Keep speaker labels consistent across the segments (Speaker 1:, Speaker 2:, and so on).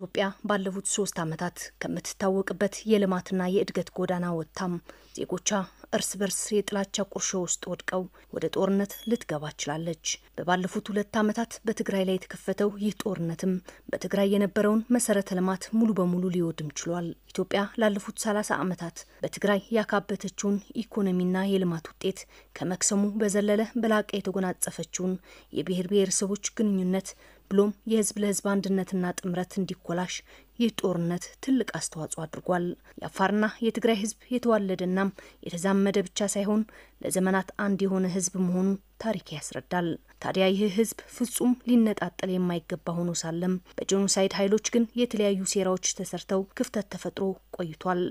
Speaker 1: ኢትዮጵያ ባለፉት ሶስት ዓመታት ከምትታወቅበት የልማትና የእድገት ጎዳና ወጥታም ዜጎቿ እርስ በርስ የጥላቻ ቁርሾ ውስጥ ወድቀው ወደ ጦርነት ልትገባ ችላለች። በባለፉት ሁለት ዓመታት በትግራይ ላይ የተከፈተው ይህ ጦርነትም በትግራይ የነበረውን መሰረተ ልማት ሙሉ በሙሉ ሊወድም ችሏል። ኢትዮጵያ ላለፉት 30 ዓመታት በትግራይ ያካበተችውን ኢኮኖሚና የልማት ውጤት ከመክሰሙ በዘለለ በላቀ የተጎናጸፈችውን የብሔር ብሔረሰቦች ግንኙነት ብሎም የህዝብ ለህዝብ አንድነትና ጥምረት እንዲኮላሽ ይህ ጦርነት ትልቅ አስተዋጽኦ አድርጓል። የአፋርና የትግራይ ህዝብ የተዋለደናም የተዛመደ ብቻ ሳይሆን ለዘመናት አንድ የሆነ ህዝብ መሆኑ ታሪክ ያስረዳል። ታዲያ ይህ ህዝብ ፍጹም ሊነጣጠል የማይገባ ሆኖ ሳለም በጄኖሳይድ ኃይሎች ግን የተለያዩ ሴራዎች ተሰርተው ክፍተት ተፈጥሮ ቆይቷል።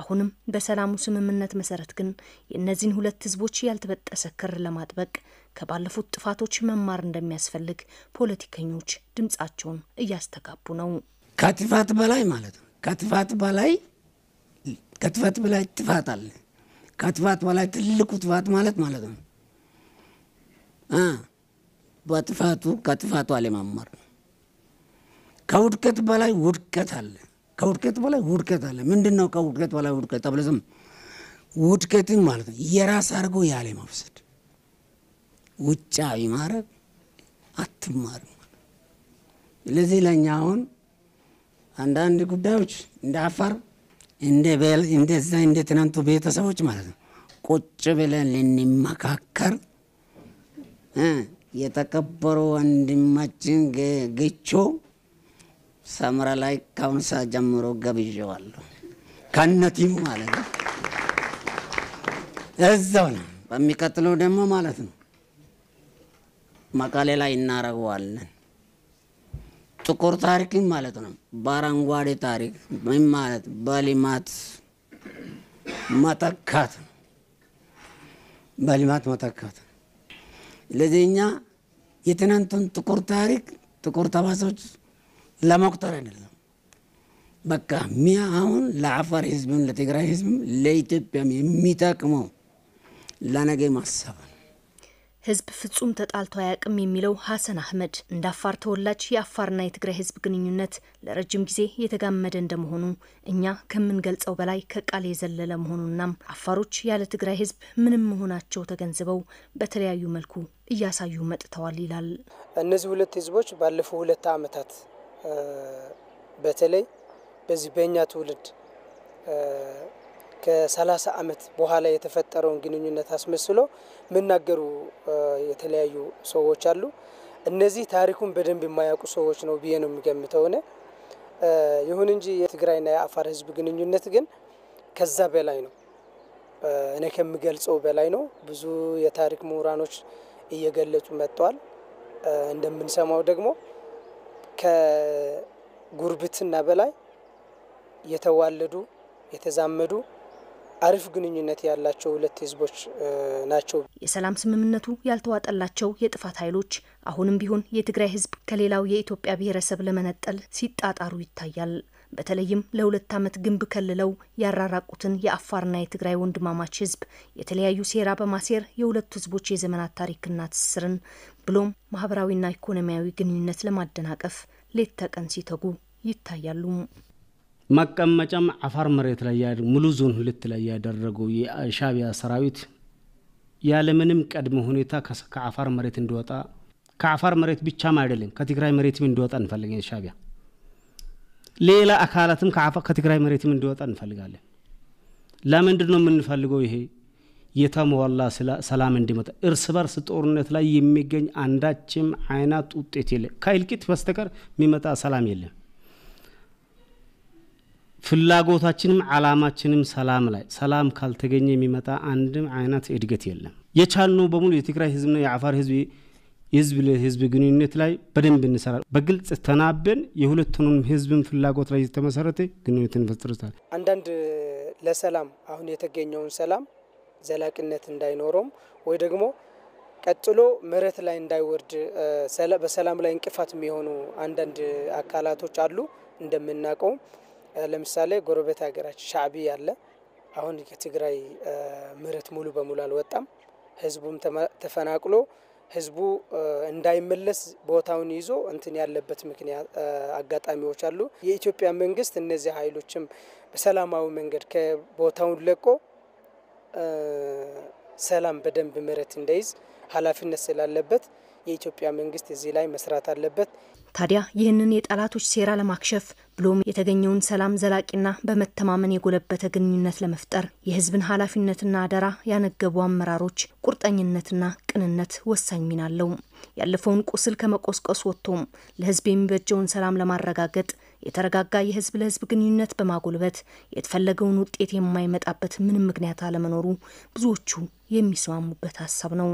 Speaker 1: አሁንም በሰላሙ ስምምነት መሰረት ግን የእነዚህን ሁለት ህዝቦች ያልተበጠሰ ክር ለማጥበቅ ከባለፉት ጥፋቶች መማር እንደሚያስፈልግ ፖለቲከኞች ድምጻቸውን እያስተጋቡ ነው።
Speaker 2: ከጥፋት በላይ ማለት ነው። ከጥፋት በላይ ከጥፋት በላይ ጥፋት አለ። ከጥፋት በላይ ትልቁ ጥፋት ማለት ማለት ነው። በጥፋቱ ከጥፋቱ አለመማር ነው። ከውድቀት በላይ ውድቀት አለ። ከውድቀት በላይ ውድቀት አለ። ምንድን ነው ከውድቀት በላይ ውድቀት ተብለስም ውድቀትን ማለት ነው የራስ አድርጎ ያለ መፍሰል ውጫዊ ማረግ አትማርም። ስለዚህ ለእኛ አሁን አንዳንድ ጉዳዮች እንደ አፋር እንደ በል እንደዛ እንደ ትናንቱ ቤተሰቦች ማለት ነው ቁጭ ብለን ልንመካከር የተከበሩ ወንድማችን ግቾ ሰምራ ላይ ካውንሳ ጀምሮ ገብዤዋለሁ ከነቲሙ ማለት ነው። እዛው ነው። በሚቀጥለው ደግሞ ማለት ነው መቀሌ ላይ እናረገዋለን። ጥቁር ታሪክ ማለት ነው። በአረንጓዴ ታሪክ ምን ማለት በልማት መተካት ነው። በልማት መተካት ለዚህ እኛ የትናንቱን ጥቁር ታሪክ ጥቁር ተባሶች ለመቁጠር አይደለም። በቃ ሚያ አሁን ለአፋር ህዝብም፣ ለትግራይ ህዝብም፣ ለኢትዮጵያም የሚጠቅመው ለነገ ማሰብ
Speaker 1: ህዝብ ፍጹም ተጣልቶ አያውቅም የሚለው ሀሰን አህመድ እንደ አፋር ተወላጅ የአፋርና የትግራይ ህዝብ ግንኙነት ለረጅም ጊዜ የተጋመደ እንደመሆኑ እኛ ከምንገልጸው በላይ ከቃል የዘለለ መሆኑናም አፋሮች ያለ ትግራይ ህዝብ ምንም መሆናቸው ተገንዝበው በተለያዩ መልኩ እያሳዩ መጥተዋል ይላል።
Speaker 3: እነዚህ ሁለት ህዝቦች ባለፉ ሁለት ዓመታት በተለይ በዚህ በእኛ ትውልድ ከሰላሳ አመት ዓመት በኋላ የተፈጠረውን ግንኙነት አስመስሎ የሚናገሩ የተለያዩ ሰዎች አሉ። እነዚህ ታሪኩን በደንብ የማያውቁ ሰዎች ነው ብዬ ነው የሚገምተው እኔ። ይሁን እንጂ የትግራይና የአፋር ህዝብ ግንኙነት ግን ከዛ በላይ ነው፣ እኔ ከምገልጸው በላይ ነው። ብዙ የታሪክ ምሁራኖች እየገለጹ መጥተዋል። እንደምንሰማው ደግሞ ከጉርብትና በላይ የተዋለዱ የተዛመዱ አሪፍ ግንኙነት ያላቸው ሁለት ህዝቦች ናቸው።
Speaker 1: የሰላም ስምምነቱ ያልተዋጠላቸው የጥፋት ኃይሎች አሁንም ቢሆን የትግራይ ህዝብ ከሌላው የኢትዮጵያ ብሔረሰብ
Speaker 3: ለመነጠል ሲጣጣሩ
Speaker 1: ይታያል። በተለይም ለሁለት ዓመት ግንብ ከልለው ያራራቁትን የአፋርና የትግራይ ወንድማማች ህዝብ የተለያዩ ሴራ በማሴር የሁለቱ ህዝቦች የዘመናት ታሪክና ትስስርን ብሎም ማህበራዊና ኢኮኖሚያዊ ግንኙነት ለማደናቀፍ ሌት ተቀን ሲተጉ ይታያሉ።
Speaker 2: መቀመጫም አፋር መሬት ላይ ሙሉ ዞን ሁለት ላይ ያደረገው የሻቢያ ሰራዊት ያለምንም ቀድመ ሁኔታ ከአፋር መሬት እንዲወጣ ከአፋር መሬት ብቻም አይደለም ከትግራይ መሬትም እንዲወጣ እንፈልጋለን። ሻቢያ ሌላ አካላትም ከትግራይ መሬትም እንዲወጣ እንፈልጋለን። ለምንድን ነው የምንፈልገው? ይሄ የተሟላ ሰላም እንዲመጣ እርስ በርስ ጦርነት ላይ የሚገኝ አንዳችም አይነት ውጤት የለም። ከእልቂት በስተቀር የሚመጣ ሰላም የለም። ፍላጎታችንም ዓላማችንም ሰላም ላይ ሰላም ካልተገኘ የሚመጣ አንድም አይነት እድገት የለም። የቻልነው በሙሉ የትግራይ ህዝብና የአፋር ህዝብ የህዝብ ለህዝብ ግንኙነት ላይ በደንብ እንሰራ በግልጽ ተናበን የሁለቱንም ህዝብን ፍላጎት ላይ የተመሰረተ ግንኙነት እንፈጥርታል። አንዳንድ
Speaker 3: ለሰላም አሁን የተገኘውን ሰላም ዘላቂነት እንዳይኖረውም ወይ ደግሞ ቀጥሎ መሬት ላይ እንዳይወርድ በሰላም ላይ እንቅፋት የሚሆኑ አንዳንድ አካላቶች አሉ እንደምናውቀው ለምሳሌ ጎረቤት ሀገራችን ሻዕቢ ያለ አሁን ከትግራይ ምህረት ሙሉ በሙሉ አልወጣም። ህዝቡም ተፈናቅሎ ህዝቡ እንዳይመለስ ቦታውን ይዞ እንትን ያለበት ምክንያት አጋጣሚዎች አሉ። የኢትዮጵያ መንግስት እነዚህ ኃይሎችም በሰላማዊ መንገድ ከቦታውን ለቆ ሰላም በደንብ ምህረት እንደይዝ ኃላፊነት ስላለበት የኢትዮጵያ መንግስት እዚህ ላይ መስራት አለበት።
Speaker 1: ታዲያ ይህንን የጠላቶች ሴራ ለማክሸፍ ብሎም የተገኘውን ሰላም ዘላቂና በመተማመን የጎለበተ ግንኙነት ለመፍጠር የህዝብን ኃላፊነትና አደራ ያነገቡ አመራሮች ቁርጠኝነትና ቅንነት ወሳኝ ሚና አለው። ያለፈውን ቁስል ከመቆስቆስ ወጥቶም ለህዝብ የሚበጀውን ሰላም ለማረጋገጥ የተረጋጋ የህዝብ ለህዝብ ግንኙነት በማጎልበት የተፈለገውን ውጤት የማይመጣበት ምንም ምክንያት አለመኖሩ ብዙዎቹ የሚስማሙበት ሀሳብ ነው።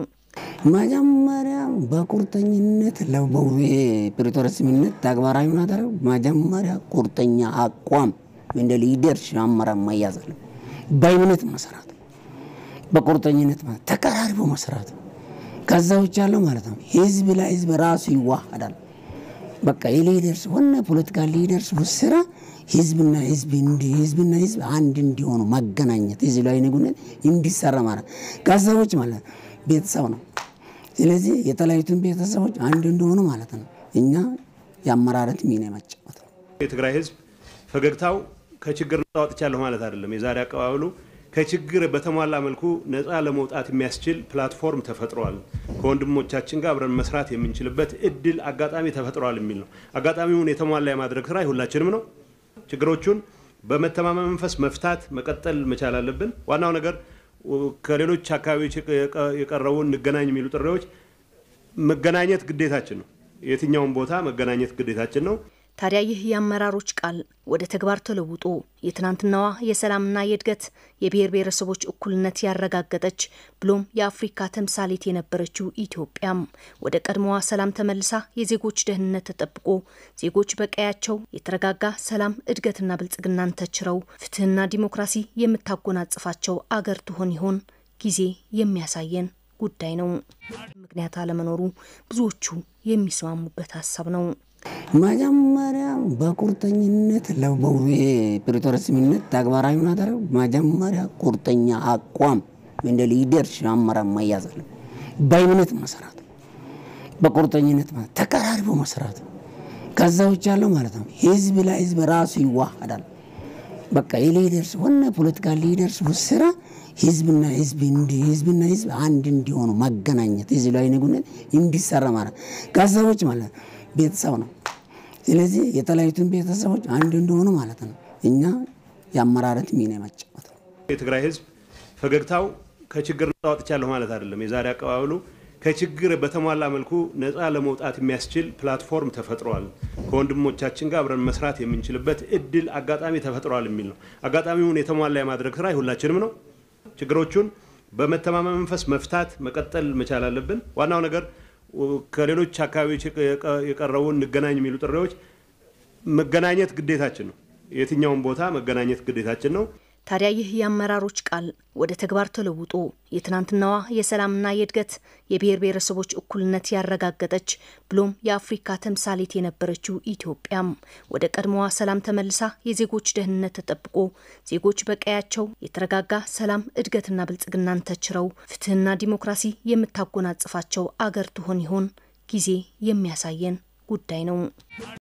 Speaker 2: መጀመሪያ በቁርጠኝነት ለፕሪቶሪያ ስምምነት ተግባራዊ ምናደረግ መጀመሪያ ቁርጠኛ አቋም እንደ ሊደር አመራር መያዝ አለ። በእምነት መሰራት፣ በቁርጠኝነት ተቀራርቦ መስራት። ከዛ ውጭ ያለው ማለት ነው ህዝብ ላይ ህዝብ ራሱ ይዋሃዳል። በቃ የሊደርስ ሆነ ፖለቲካ ሊደርስ ስራ ህዝብና ህዝብ ህዝብና ህዝብ አንድ እንዲሆኑ ማገናኘት፣ ህዝብ ላይ ንጉነት እንዲሰራ ማለት ከዛ ውጭ ማለት ቤተሰብ ነው ስለዚህ የተለያዩትን ቤተሰቦች አንድ እንደሆኑ ማለት ነው እኛ የአመራረት ሚና የመጫወት
Speaker 4: ነው። የትግራይ ህዝብ ፈገግታው ከችግር ነጻ ወጥቻለሁ ማለት አይደለም። የዛሬ አቀባበሉ ከችግር በተሟላ መልኩ ነፃ ለመውጣት የሚያስችል ፕላትፎርም ተፈጥሯል፣ ከወንድሞቻችን ጋር አብረን መስራት የምንችልበት እድል አጋጣሚ ተፈጥሯል የሚል ነው። አጋጣሚውን የተሟላ የማድረግ ስራ የሁላችንም ነው። ችግሮቹን በመተማመን መንፈስ መፍታት መቀጠል መቻል አለብን። ዋናው ነገር ከሌሎች አካባቢዎች የቀረቡ እንገናኝ የሚሉ ጥሪዎች መገናኘት ግዴታችን ነው። የትኛውን ቦታ መገናኘት ግዴታችን ነው።
Speaker 1: ታዲያ ይህ የአመራሮች ቃል ወደ ተግባር ተለውጦ የትናንትናዋ የሰላምና የእድገት የብሔር ብሔረሰቦች እኩልነት ያረጋገጠች ብሎም የአፍሪካ ተምሳሌት የነበረችው ኢትዮጵያም ወደ ቀድሞዋ ሰላም ተመልሳ የዜጎች ደህንነት ተጠብቆ ዜጎች በቀያቸው የተረጋጋ ሰላም፣ እድገትና ብልጽግናን ተችረው ፍትህና ዲሞክራሲ የምታጎናጽፋቸው አገር ትሆን ይሆን? ጊዜ የሚያሳየን ጉዳይ ነው። ምክንያት አለመኖሩ ብዙዎቹ የሚስማሙበት ሀሳብ ነው።
Speaker 2: መጀመሪያ በቁርጠኝነት የፕሪቶሪያ ስምምነት ተግባራዊ ናደረግ መጀመሪያ ቁርጠኛ አቋም እንደ ሊደር ሻመራ መያዝ አለ። በእምነት መሰራት በቁርጠኝነት ማለት ተቀራርቦ መስራት ከዛ ውጭ ያለው ማለት ነው ህዝብ ላይ ህዝብ ራሱ ይዋሃዳል። በቃ የሊደርስ ዋና ፖለቲካ ሊደርስ ስራ ህዝብና ህዝብ ህዝብና ህዝብ አንድ እንዲሆኑ ማገናኘት፣ ህዝብ ላይ ንጉነት እንዲሰራ ማለት ከዛ ውጭ ማለት ነው ቤተሰብ ነው። ስለዚህ የተለያዩትን ቤተሰቦች አንድ እንደሆኑ ማለት ነው እኛ የአመራረት ሚና የመጫወት
Speaker 4: ነው። የትግራይ ህዝብ ፈገግታው ከችግር ነጻ ወጥቻለሁ ማለት አይደለም። የዛሬ አቀባበሉ ከችግር በተሟላ መልኩ ነፃ ለመውጣት የሚያስችል ፕላትፎርም ተፈጥሯል፣ ከወንድሞቻችን ጋር አብረን መስራት የምንችልበት እድል አጋጣሚ ተፈጥሯል የሚል ነው። አጋጣሚውን የተሟላ የማድረግ ስራ ሁላችንም ነው። ችግሮቹን በመተማመን መንፈስ መፍታት መቀጠል መቻል አለብን። ዋናው ነገር ከሌሎች አካባቢዎች የቀረቡ እንገናኝ የሚሉ ጥሪዎች መገናኘት ግዴታችን ነው። የትኛውም ቦታ መገናኘት ግዴታችን ነው።
Speaker 1: ታዲያ ይህ የአመራሮች ቃል ወደ ተግባር ተለውጦ የትናንትናዋ የሰላምና የእድገት የብሔር ብሔረሰቦች እኩልነት ያረጋገጠች ብሎም የአፍሪካ ተምሳሌት የነበረችው ኢትዮጵያም ወደ ቀድሞዋ ሰላም ተመልሳ የዜጎች ደህንነት ተጠብቆ ዜጎች በቀያቸው የተረጋጋ ሰላም፣ እድገትና ብልጽግናን ተችረው ፍትህና ዲሞክራሲ የምታጎናጽፋቸው አገር ትሆን ይሆን? ጊዜ የሚያሳየን ጉዳይ ነው።